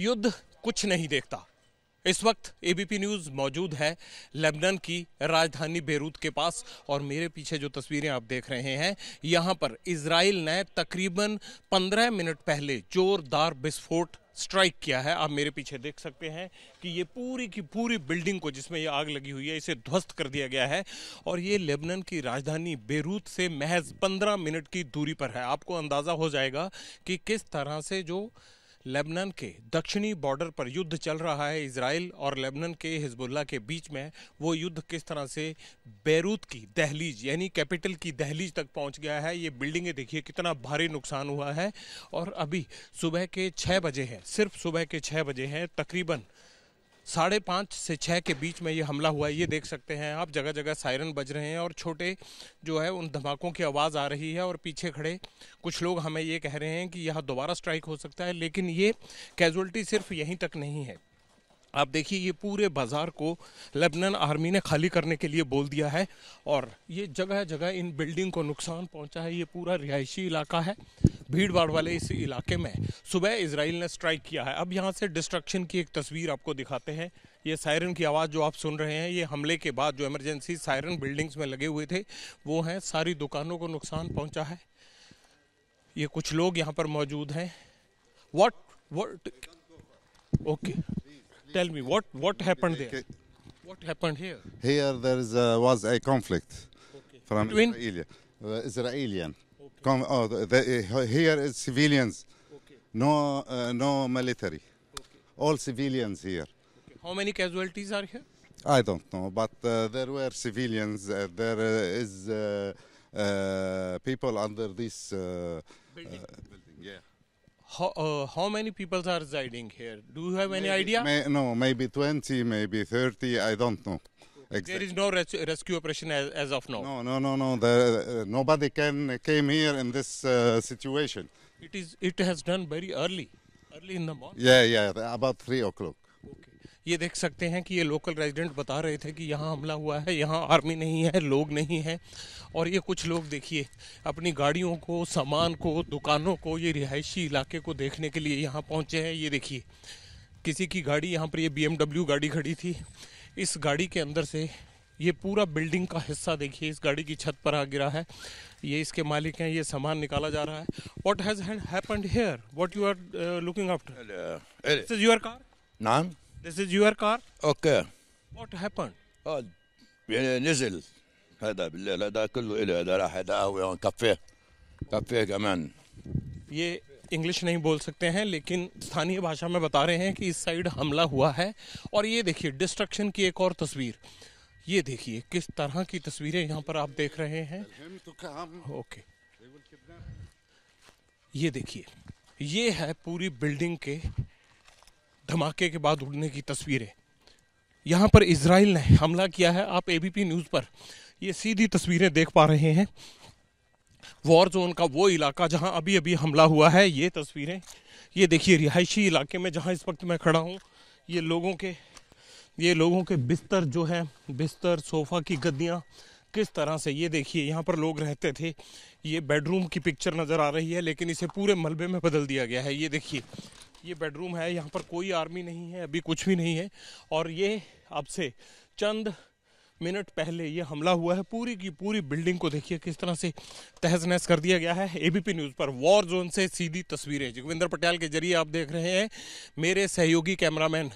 युद्ध कुछ नहीं देखता इस वक्त एबीपी न्यूज़ मौजूद है लेबनन की राजधानी बेरूत के पास और मेरे पीछे जो तस्वीरें आप देख रहे हैं यहां पर इसराइल ने तकरीबन 15 मिनट पहले जोरदार विस्फोट स्ट्राइक किया है आप मेरे पीछे देख सकते हैं कि ये पूरी की पूरी बिल्डिंग को जिसमें ये आग लगी हुई है इसे ध्वस्त कर दिया गया है और ये लेबनन की राजधानी बेरूत से महज 15 मिनट की दूरी पर है आपको अंदाज़ा हो जाएगा कि किस तरह से जो लेबनान के दक्षिणी बॉर्डर पर युद्ध चल रहा है इसराइल और लेबनान के हिजबुल्ला के बीच में वो युद्ध किस तरह से बैरूत की दहलीज यानी कैपिटल की दहलीज तक पहुंच गया है ये बिल्डिंगें देखिए कितना भारी नुकसान हुआ है और अभी सुबह के छः बजे हैं सिर्फ सुबह के छः बजे हैं तकरीबन साढ़े पाँच से छः के बीच में ये हमला हुआ है ये देख सकते हैं आप जगह जगह सायरन बज रहे हैं और छोटे जो है उन धमाकों की आवाज़ आ रही है और पीछे खड़े कुछ लोग हमें ये कह रहे हैं कि यहाँ दोबारा स्ट्राइक हो सकता है लेकिन ये कैजुअल्टी सिर्फ यहीं तक नहीं है आप देखिए ये पूरे बाज़ार को लेबनन आर्मी ने खाली करने के लिए बोल दिया है और ये जगह जगह इन बिल्डिंग को नुकसान पहुंचा है ये पूरा रिहायशी इलाका है भीड़ भाड़ वाले इस इलाके में सुबह इसराइल ने स्ट्राइक किया है अब यहाँ से डिस्ट्रक्शन की एक तस्वीर आपको दिखाते हैं ये सायरन की आवाज़ जो आप सुन रहे हैं ये हमले के बाद जो एमरजेंसी सायरन बिल्डिंग्स में लगे हुए थे वो हैं सारी दुकानों को नुकसान पहुँचा है ये कुछ लोग यहाँ पर मौजूद हैं what what okay Tell me what what happened there. What happened here? Here there is a, uh, was a conflict okay. from Between? Israeli, uh, Israelian. Okay. oh, the, the, uh, here is civilians. Okay. No, uh, no military. All civilians here. How many casualties are here? I don't know, but uh, there were civilians. Uh, there is people under this building. building. Yeah. How, uh, how many people are residing here? Do you have any maybe, idea? May, no, maybe 20, maybe 30, I don't know. Exactly. There is no res rescue operation as, as, of now. No, no, no, no. The, uh, nobody can came here in this uh, situation. It is. It has done very early, early in the morning. Yeah, yeah, about three o'clock. ये देख सकते हैं कि ये local resident बता रहे थे कि यहाँ हमला हुआ है यहाँ आर्मी नहीं है लोग नहीं हैं और ये कुछ लोग देखिए अपनी गाड़ियों को सामान को दुकानों को ये रिहायशी इलाके को देखने के लिए यहाँ पहुँचे हैं ये देखिए किसी की गाड़ी यहाँ पर ये बी गाड़ी खड़ी थी इस गाड़ी के अंदर से ये पूरा बिल्डिंग का हिस्सा देखिए इस गाड़ी की छत पर आ गिरा है ये इसके मालिक हैं ये सामान निकाला जा रहा है what has happened here what you are looking after your car नाम This is your car? Okay. What happened? Oh, نزل هذا بالليل هذا كله إله هذا راح هذا قهوة كافيه كافيه كمان ये इंग्लिश नहीं बोल सकते हैं लेकिन स्थानीय भाषा में बता रहे हैं कि इस साइड हमला हुआ है और ये देखिए डिस्ट्रक्शन की एक और तस्वीर ये देखिए किस तरह की तस्वीरें यहाँ पर आप देख रहे हैं ओके ये देखिए ये है पूरी बिल्डिंग के धमाके के बाद उड़ने की तस्वीरें यहाँ पर इसराइल ने हमला किया है आप एबीपी न्यूज़ पर ये सीधी तस्वीरें देख पा रहे हैं वॉर जोन का वो इलाका जहाँ अभी अभी हमला हुआ है ये तस्वीरें ये देखिए रिहायशी इलाके में जहाँ इस वक्त मैं खड़ा हूँ ये लोगों के ये लोगों के बिस्तर जो है बिस्तर सोफ़ा की गद्दियाँ किस तरह से ये देखिए यहाँ पर लोग रहते थे ये बेडरूम की पिक्चर नज़र आ रही है लेकिन इसे पूरे मलबे में बदल दिया गया है ये देखिए ये बेडरूम है यहाँ पर कोई आर्मी नहीं है अभी कुछ भी नहीं है और ये अब से चंद मिनट पहले ये हमला हुआ है पूरी की पूरी बिल्डिंग को देखिए किस तरह से तहस नहस कर दिया गया है एबीपी न्यूज़ पर वॉर जोन से सीधी तस्वीरें जोगविंदर पटेल के जरिए आप देख रहे हैं मेरे सहयोगी कैमरामैन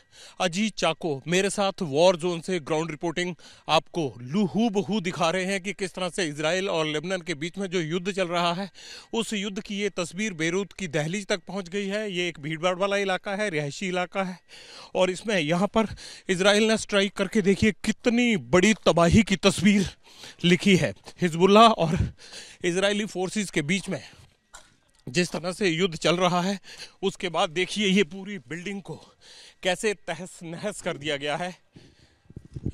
अजीत चाको मेरे साथ वॉर जोन से ग्राउंड रिपोर्टिंग आपको लूहू बहू दिखा रहे हैं कि किस तरह से इसराइल और लेबनन के बीच में जो युद्ध चल रहा है उस युद्ध की ये तस्वीर बेरूत की दहलीज तक पहुँच गई है ये एक भीड़ वाला इलाका है रिहायशी इलाका है और इसमें यहाँ पर इसराइल ने स्ट्राइक करके देखिए कितनी बड़ी की तबाही की तस्वीर लिखी है हिजबुल्ला और इसराइली फोर्सेस के बीच में जिस तरह से युद्ध चल रहा है उसके बाद देखिए ये पूरी बिल्डिंग को कैसे तहस नहस कर दिया गया है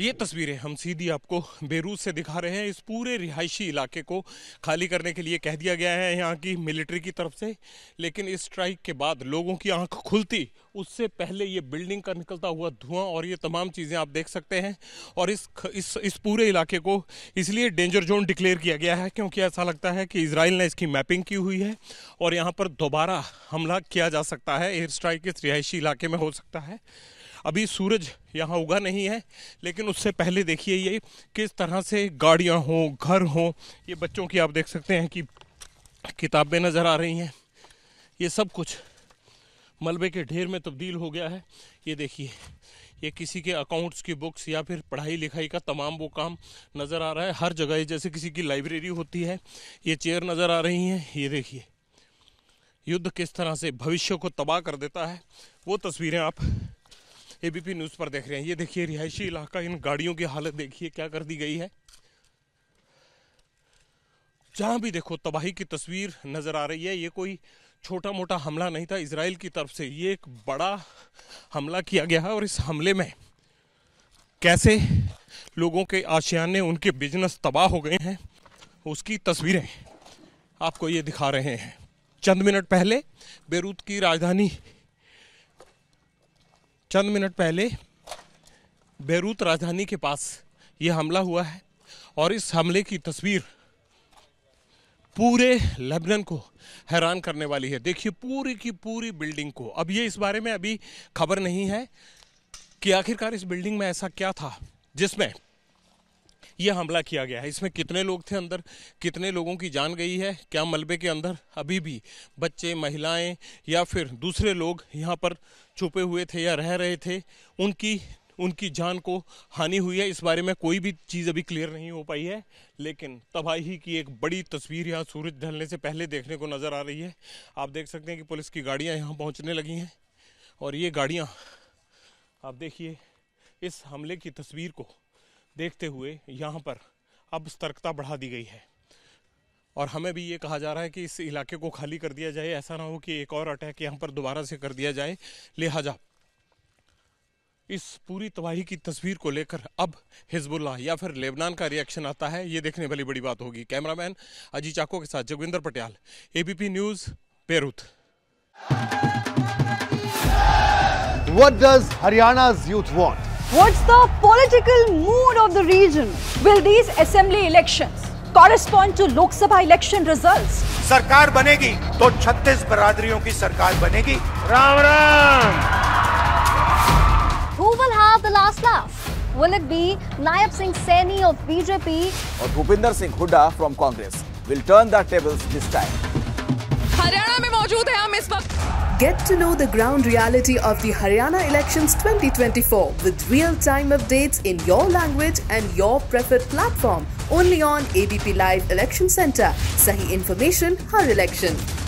ये तस्वीरें हम सीधी आपको बेरूत से दिखा रहे हैं इस पूरे रिहायशी इलाके को खाली करने के लिए कह दिया गया है यहाँ की मिलिट्री की तरफ से लेकिन इस स्ट्राइक के बाद लोगों की आंख खुलती उससे पहले ये बिल्डिंग का निकलता हुआ धुआं और ये तमाम चीज़ें आप देख सकते हैं और इस इस इस पूरे इलाके को इसलिए डेंजर जोन डिक्लेयर किया गया है क्योंकि ऐसा लगता है कि इसराइल ने इसकी मैपिंग की हुई है और यहाँ पर दोबारा हमला किया जा सकता है एयर स्ट्राइक इस रिहायशी इलाके में हो सकता है अभी सूरज यहाँ उगा नहीं है लेकिन उससे पहले देखिए ये किस तरह से गाड़ियाँ हों घर हों ये बच्चों की आप देख सकते हैं कि किताबें नज़र आ रही हैं ये सब कुछ मलबे के ढेर में तब्दील हो गया है ये देखिए ये किसी के अकाउंट्स की बुक्स या फिर पढ़ाई लिखाई का तमाम वो काम नज़र आ रहा है हर जगह जैसे किसी की लाइब्रेरी होती है ये चेयर नज़र आ रही हैं ये देखिए युद्ध किस तरह से भविष्य को तबाह कर देता है वो तस्वीरें आप एबीपी न्यूज़ पर देख रहे हैं ये देखिए रिहायशी इलाका इन गाड़ियों की हालत देखिए क्या कर दी गई है जहाँ भी देखो तबाही की तस्वीर नज़र आ रही है ये कोई छोटा मोटा हमला नहीं था इसराइल की तरफ से ये एक बड़ा हमला किया गया है और इस हमले में कैसे लोगों के आशियाने उनके बिजनेस तबाह हो गए हैं उसकी तस्वीरें आपको ये दिखा रहे हैं चंद मिनट पहले बेरूत की राजधानी चंद मिनट पहले बैरूत राजधानी के पास ये हमला हुआ है और इस हमले की तस्वीर पूरे लेबनन को हैरान करने वाली है देखिए पूरी की पूरी बिल्डिंग को अब ये इस बारे में अभी खबर नहीं है कि आखिरकार इस बिल्डिंग में ऐसा क्या था जिसमें यह हमला किया गया है इसमें कितने लोग थे अंदर कितने लोगों की जान गई है क्या मलबे के अंदर अभी भी बच्चे महिलाएं या फिर दूसरे लोग यहाँ पर छुपे हुए थे या रह रहे थे उनकी उनकी जान को हानि हुई है इस बारे में कोई भी चीज़ अभी क्लियर नहीं हो पाई है लेकिन तबाही की एक बड़ी तस्वीर यहाँ सूरज ढलने से पहले देखने को नज़र आ रही है आप देख सकते हैं कि पुलिस की गाड़ियाँ यहाँ पहुँचने लगी हैं और ये गाड़ियाँ आप देखिए इस हमले की तस्वीर को देखते हुए यहाँ पर अब सतर्कता बढ़ा दी गई है और हमें भी ये कहा जा रहा है कि इस इलाके को खाली कर दिया जाए ऐसा ना हो कि एक और अटैक यहाँ पर दोबारा से कर दिया जाए लिहाजा इस पूरी तबाही की तस्वीर को लेकर अब हिजबुल्ला या फिर लेबनान का रिएक्शन आता है ये देखने वाली बड़ी बात होगी कैमरामैन अजी चाको के साथ Joginder Patiyal ABP news Beirut What does Haryana's youth want? What's the political mood of the region? Will these assembly elections correspond to Lok Sabha election results? सरकार बनेगी तो 36 बरादरियों की सरकार बनेगी Ram Ram Who will have the last laugh? Will it be Nayab Singh Saini of BJP or Bhupinder Singh Hooda from Congress? Will turn the tables this time. Haryana Get to know the ground reality of the Haryana elections 2024 with real-time updates in your language and your preferred platform only on ABP Live Election Center. Sahi information, Haryana election.